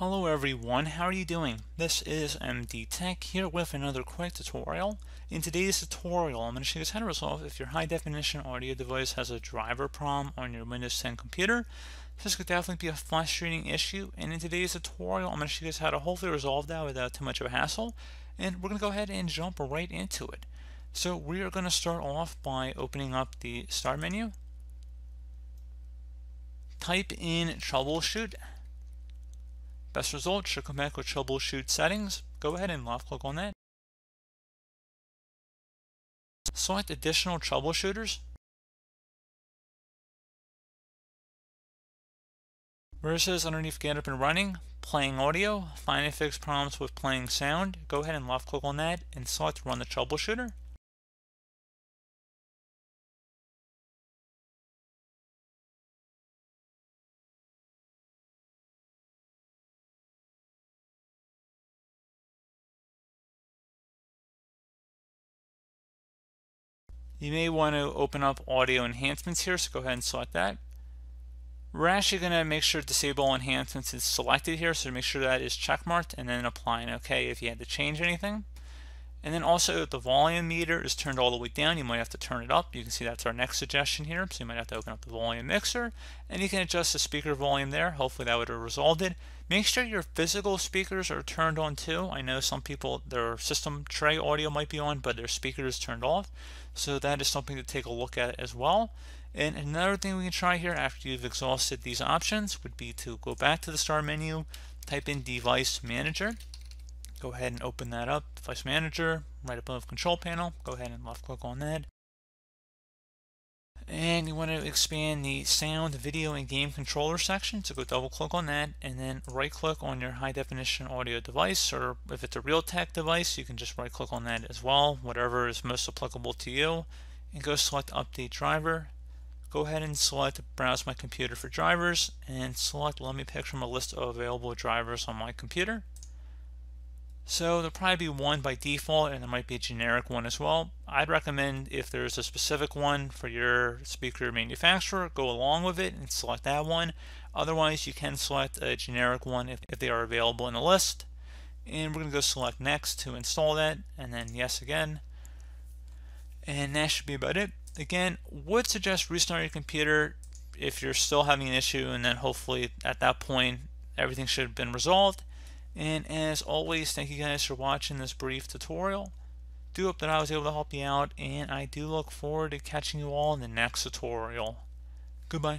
Hello everyone, how are you doing? This is MD Tech here with another quick tutorial. In today's tutorial, I'm going to show you how to resolve if your high definition audio device has a driver problem on your Windows 10 computer. This could definitely be a frustrating issue, and in today's tutorial, I'm going to show you guys how to hopefully resolve that without too much of a hassle. And we're going to go ahead and jump right into it. So we are going to start off by opening up the start menu. Type in troubleshoot Best results should come back with troubleshoot settings. Go ahead and left click on that. Select additional troubleshooters. Where it says underneath get up and running, playing audio, find and fix problems with playing sound, go ahead and left click on that and select run the troubleshooter. You may want to open up audio enhancements here, so go ahead and select that. We're actually going to make sure disable enhancements is selected here, so make sure that is checkmarked and then applying OK if you had to change anything. And then also the volume meter is turned all the way down. You might have to turn it up. You can see that's our next suggestion here. So you might have to open up the volume mixer and you can adjust the speaker volume there. Hopefully that would have resolved it. Make sure your physical speakers are turned on too. I know some people, their system tray audio might be on, but their speaker is turned off. So that is something to take a look at as well. And another thing we can try here after you've exhausted these options would be to go back to the start menu, type in device manager Go ahead and open that up. Device Manager, right above Control Panel, go ahead and left click on that. And you want to expand the sound, video, and game controller section. So go double click on that and then right click on your high definition audio device or if it's a Realtek device, you can just right click on that as well, whatever is most applicable to you. And go select update driver. Go ahead and select browse my computer for drivers and select let me pick from a list of available drivers on my computer. So there'll probably be one by default and there might be a generic one as well. I'd recommend if there's a specific one for your speaker manufacturer, go along with it and select that one. Otherwise, you can select a generic one if, if they are available in the list. And we're going to go select next to install that and then yes again. And that should be about it. Again, would suggest restart your computer if you're still having an issue and then hopefully at that point everything should have been resolved. And as always, thank you guys for watching this brief tutorial. Do hope that I was able to help you out, and I do look forward to catching you all in the next tutorial. Goodbye.